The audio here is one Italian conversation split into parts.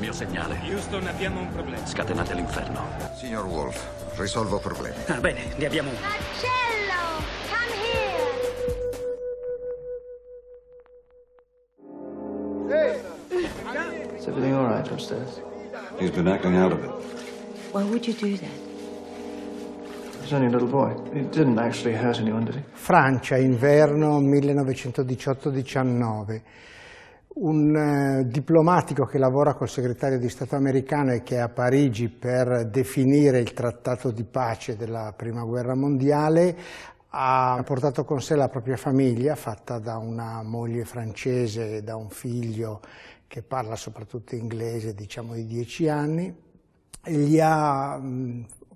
mio segnale. Houston, abbiamo un problema. Scatenate l'inferno. Signor Wolf, risolvo problemi. Ah, bene, ne abbiamo uno. Marcello, come here. Hey. everything all right upstairs? He's been acting out of it. Why would you do that? Francia, inverno 1918-19 un eh, diplomatico che lavora col segretario di Stato americano e che è a Parigi per definire il trattato di pace della prima guerra mondiale ha portato con sé la propria famiglia fatta da una moglie francese e da un figlio che parla soprattutto inglese, diciamo di dieci anni, e gli ha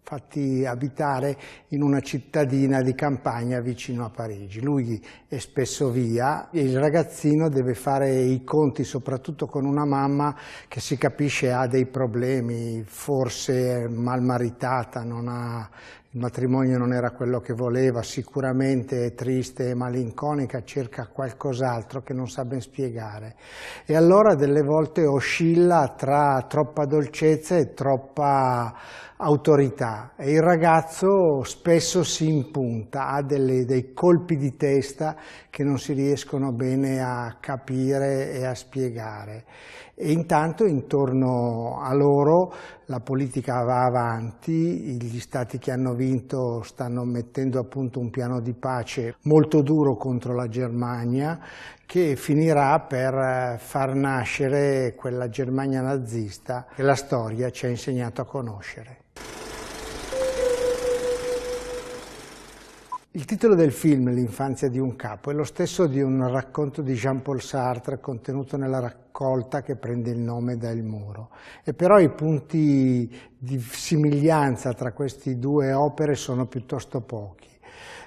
fatti abitare in una cittadina di campagna vicino a Parigi. Lui è spesso via e il ragazzino deve fare i conti soprattutto con una mamma che si capisce ha dei problemi, forse malmaritata, non ha il matrimonio non era quello che voleva, sicuramente è triste e malinconica, cerca qualcos'altro che non sa ben spiegare. E allora delle volte oscilla tra troppa dolcezza e troppa autorità e il ragazzo spesso si impunta, ha delle, dei colpi di testa che non si riescono bene a capire e a spiegare. E intanto intorno a loro la politica va avanti, gli stati che hanno vinto vinto stanno mettendo a punto un piano di pace molto duro contro la Germania che finirà per eh, far nascere quella Germania nazista che la storia ci ha insegnato a conoscere. Il titolo del film, L'infanzia di un capo, è lo stesso di un racconto di Jean-Paul Sartre contenuto nella raccolta che prende il nome da Il muro. E però i punti di somiglianza tra queste due opere sono piuttosto pochi.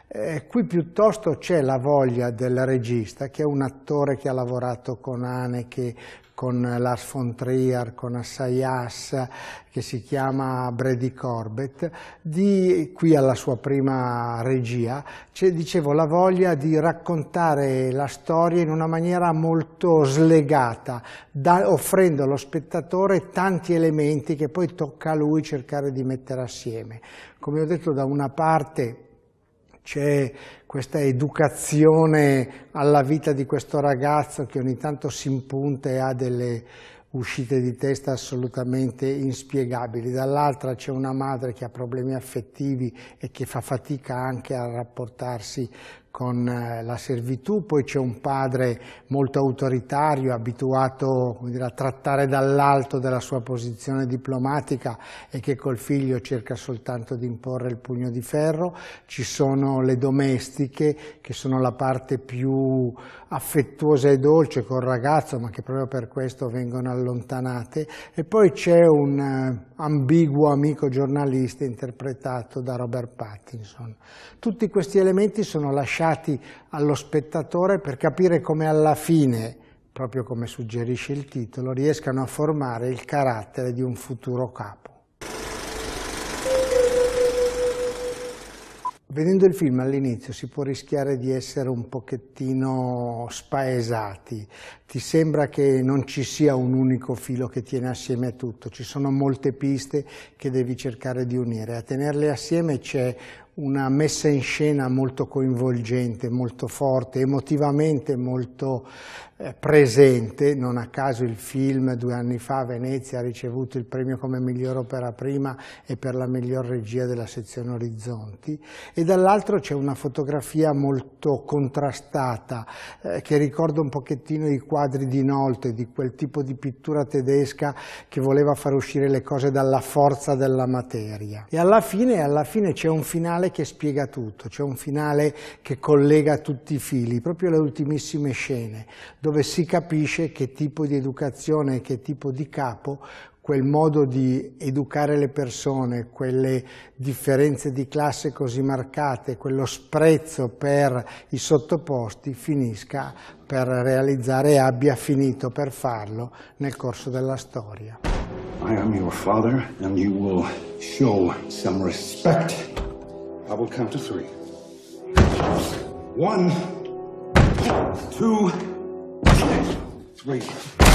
Eh, qui piuttosto c'è la voglia del regista, che è un attore che ha lavorato con Haneke, con Lars von Trier, con Assayas, che si chiama Brady Corbett, di, qui alla sua prima regia, c'è, dicevo, la voglia di raccontare la storia in una maniera molto slegata, da, offrendo allo spettatore tanti elementi che poi tocca a lui cercare di mettere assieme. Come ho detto, da una parte c'è questa educazione alla vita di questo ragazzo che ogni tanto si impunta e ha delle uscite di testa assolutamente inspiegabili, dall'altra c'è una madre che ha problemi affettivi e che fa fatica anche a rapportarsi con eh, la servitù, poi c'è un padre molto autoritario, abituato dire, a trattare dall'alto della sua posizione diplomatica e che col figlio cerca soltanto di imporre il pugno di ferro, ci sono le domestiche che sono la parte più affettuosa e dolce col ragazzo, ma che proprio per questo vengono allontanate, e poi c'è un eh, ambiguo amico giornalista interpretato da Robert Pattinson. Tutti questi elementi sono lasciati lasciati allo spettatore per capire come alla fine, proprio come suggerisce il titolo, riescano a formare il carattere di un futuro capo. Vedendo il film all'inizio si può rischiare di essere un pochettino spaesati, ti sembra che non ci sia un unico filo che tiene assieme tutto, ci sono molte piste che devi cercare di unire, a tenerle assieme c'è una messa in scena molto coinvolgente, molto forte, emotivamente molto eh, presente. Non a caso il film due anni fa a Venezia ha ricevuto il premio come miglior opera prima e per la miglior regia della sezione Orizzonti. E dall'altro c'è una fotografia molto contrastata eh, che ricorda un pochettino i quadri di Nolte, di quel tipo di pittura tedesca che voleva far uscire le cose dalla forza della materia. E alla fine, alla fine c'è un finale finale che spiega tutto, c'è un finale che collega tutti i fili, proprio le ultimissime scene, dove si capisce che tipo di educazione, che tipo di capo quel modo di educare le persone, quelle differenze di classe così marcate, quello sprezzo per i sottoposti finisca per realizzare e abbia finito per farlo nel corso della storia. I am your father and you will show some respect I will count to three. One, two, three.